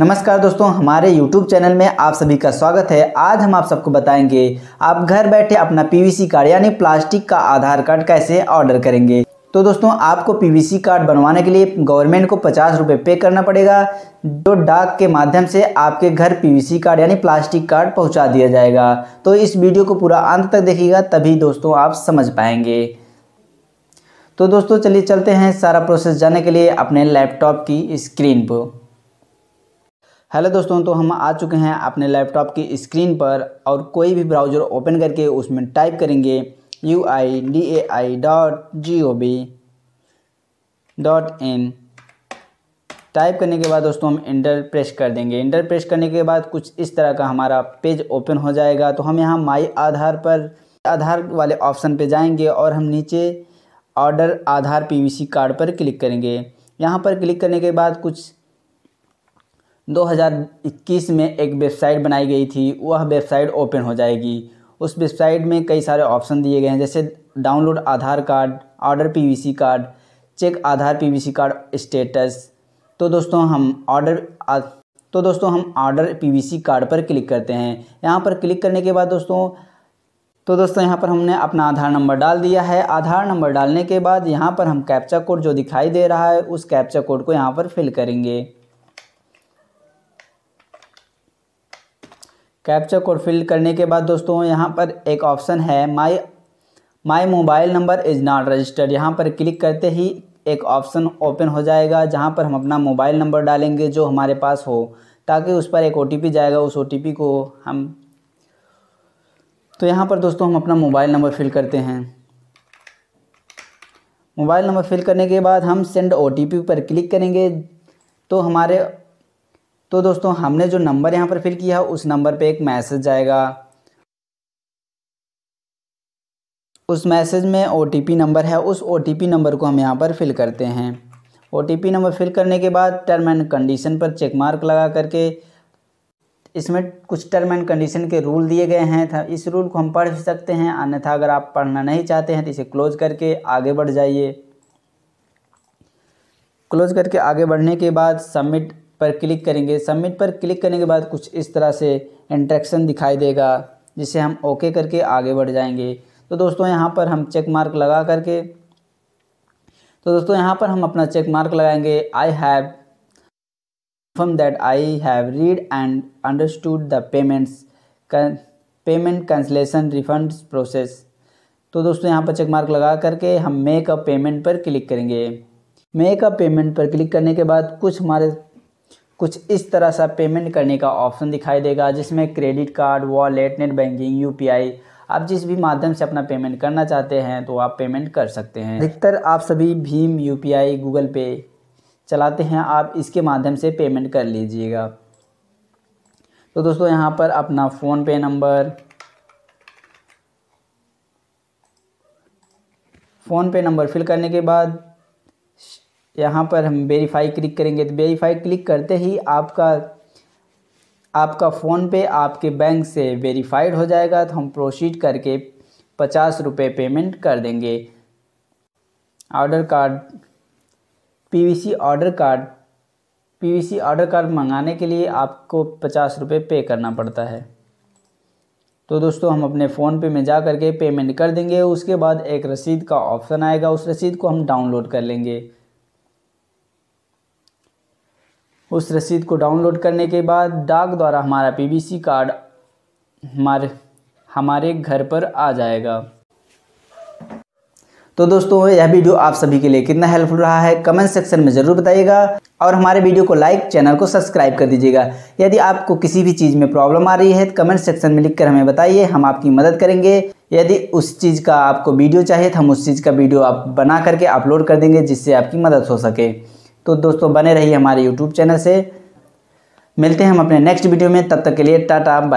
नमस्कार दोस्तों हमारे YouTube चैनल में आप सभी का स्वागत है आज हम आप सबको बताएंगे आप घर बैठे अपना सी कार्ड यानी प्लास्टिक का आधार कार्ड कैसे ऑर्डर करेंगे तो दोस्तों आपको सी कार्ड बनवाने के लिए गवर्नमेंट को पचास रुपये पे करना पड़ेगा जो डाक के माध्यम से आपके घर सी कार्ड यानी प्लास्टिक कार्ड पहुँचा दिया जाएगा तो इस वीडियो को पूरा अंत तक देखिएगा तभी दोस्तों आप समझ पाएंगे तो दोस्तों चलिए चलते हैं सारा प्रोसेस जाने के लिए अपने लैपटॉप की स्क्रीन पर हेलो दोस्तों तो हम आ चुके हैं अपने लैपटॉप की स्क्रीन पर और कोई भी ब्राउज़र ओपन करके उसमें टाइप करेंगे U I D A I dot G O B dot in type करने के बाद दोस्तों हम इंटर प्रेस कर देंगे इंटर प्रेस करने के बाद कुछ इस तरह का हमारा पेज ओपन हो जाएगा तो हम यहाँ माई आधार पर आधार वाले ऑप्शन पर जाएंगे और हम नीचे ऑर्डर आधार पीवीसी कार्ड पर क्लिक करेंगे यहाँ पर क्लिक करने के बाद कुछ 2021 में एक वेबसाइट बनाई गई थी वह वेबसाइट ओपन हो जाएगी उस वेबसाइट में कई सारे ऑप्शन दिए गए हैं जैसे download Aadhaar card order PVC card check Aadhaar PVC card status तो दोस्तों हम ऑर्डर तो दोस्तों हम ऑर्डर पीवीसी कार्ड पर क्लिक करते हैं यहाँ पर क्लिक करने के बाद दोस्तों तो दोस्तों यहाँ पर हमने अपना आधार नंबर डाल दिया है आधार नंबर डालने के बाद यहाँ पर हम कैप्चा कोड जो दिखाई दे रहा है उस कैप्चा कोड को यहाँ पर फिल करेंगे कैप्चा कोड फिल करने के बाद दोस्तों यहाँ पर एक ऑप्शन है my my mobile number is not registered यहाँ पर क्लिक करते ही एक ऑप्शन ओपन हो जाएगा जहाँ पर हम अपना मोबाइल नंबर डालेंगे जो हमारे पास हो ताकि उस पर एक ओ जाएगा उस ओ को हम तो यहाँ पर दोस्तों हम अपना मोबाइल नंबर फिल करते हैं मोबाइल नंबर फिल करने के बाद हम सेंड ओ पर क्लिक करेंगे तो हमारे तो दोस्तों हमने जो नंबर यहाँ पर फिल किया उस नंबर पे एक मैसेज जाएगा उस मैसेज में ओ नंबर है उस ओ नंबर को हम यहाँ पर फिल करते हैं ओ नंबर फिल करने के बाद टर्म एंड कंडीशन पर चेक मार्क लगा करके इसमें कुछ टर्म एंड कंडीशन के रूल दिए गए हैं था इस रूल को हम पढ़ सकते हैं अन्यथा अगर आप पढ़ना नहीं चाहते हैं तो इसे क्लोज करके आगे बढ़ जाइए क्लोज करके आगे बढ़ने के बाद सबमिट पर क्लिक करेंगे सबमिट पर क्लिक करने के बाद कुछ इस तरह से इंट्रैक्शन दिखाई देगा जिसे हम ओके करके आगे बढ़ जाएंगे तो दोस्तों यहाँ पर हम चेक मार्क लगा करके तो दोस्तों यहाँ पर हम अपना चेक मार्क लगाएंगे I have confirm that I have read and understood the payments payment cancellation refund process तो दोस्तों यहाँ पर चेक मार्क लगा करके हम मेक अ पेमेंट पर क्लिक करेंगे मेक अ पेमेंट पर क्लिक करने के बाद कुछ हमारे कुछ इस तरह सा पेमेंट करने का ऑप्शन दिखाई देगा जिसमें credit card wallet net banking UPI आप जिस भी माध्यम से अपना पेमेंट करना चाहते हैं तो आप पेमेंट कर सकते हैं अधिकतर आप सभी भीम यूपीआई गूगल पे चलाते हैं आप इसके माध्यम से पेमेंट कर लीजिएगा तो दोस्तों यहाँ पर अपना PhonePe number PhonePe number fill करने के बाद यहाँ पर हम वेरीफाई क्लिक करेंगे तो वेरीफाई क्लिक करते ही आपका आपका फ़ोन पे आपके बैंक से वेरीफाइड हो जाएगा तो हम प्रोसीड करके पचास रुपये पेमेंट कर देंगे order card PVC order card PVC order card मंगाने के लिए आपको पचास रुपये पे करना पड़ता है तो दोस्तों हम अपने फ़ोन पे में जा करके पेमेंट कर देंगे उसके बाद एक रसीद का ऑप्शन आएगा उस रसीद को हम डाउनलोड कर लेंगे उस रसीद को डाउनलोड करने के बाद डाक द्वारा हमारा पीबीसी कार्ड हमारे हमारे घर पर आ जाएगा तो दोस्तों यह वीडियो आप सभी के लिए कितना हेल्पफुल रहा है कमेंट सेक्शन में ज़रूर बताइएगा और हमारे वीडियो को लाइक चैनल को सब्सक्राइब कर दीजिएगा यदि आपको किसी भी चीज़ में प्रॉब्लम आ रही है तो कमेंट सेक्शन में लिखकर हमें बताइए हम आपकी मदद करेंगे यदि उस चीज़ का आपको वीडियो चाहिए तो हम उस चीज़ का वीडियो आप बना करके अपलोड कर देंगे जिससे आपकी मदद हो सके तो दोस्तों बने रहिए हमारे यूट्यूब चैनल से मिलते हैं हम अपने नेक्स्ट वीडियो में तब तक के लिए टाटा बाय